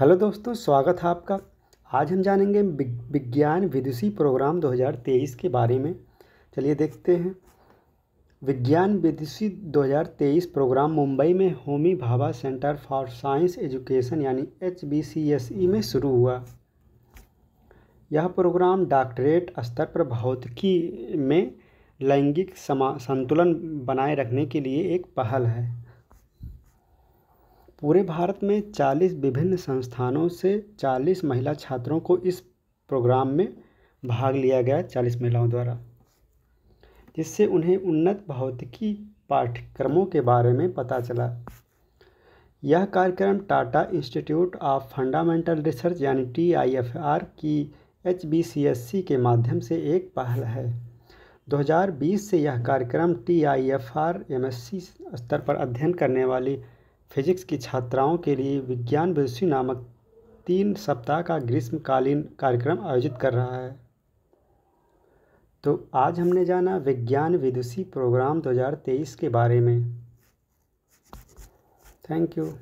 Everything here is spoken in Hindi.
हेलो दोस्तों स्वागत है आपका आज हम जानेंगे विज्ञान विदुषी प्रोग्राम 2023 के बारे में चलिए देखते हैं विज्ञान विदुषी 2023 प्रोग्राम मुंबई में Homi Bhabha centre for science education यानी एच में शुरू हुआ यह प्रोग्राम डॉक्टरेट स्तर पर भौतिकी में लैंगिक समा संतुलन बनाए रखने के लिए एक पहल है पूरे भारत में 40 विभिन्न संस्थानों से 40 महिला छात्रों को इस प्रोग्राम में भाग लिया गया 40 महिलाओं द्वारा जिससे उन्हें उन्नत भौतिकी पाठ्यक्रमों के बारे में पता चला यह कार्यक्रम Tata institute of fundamental research यानी टी की एच के माध्यम से एक पहल है 2020 से यह कार्यक्रम T I F R M S C स्तर पर अध्ययन करने वाली फिजिक्स की छात्राओं के लिए विज्ञान विदुषी नामक तीन सप्ताह का ग्रीष्मकालीन कार्यक्रम आयोजित कर रहा है तो आज हमने जाना विज्ञान विदुषी प्रोग्राम 2023 के बारे में थैंक यू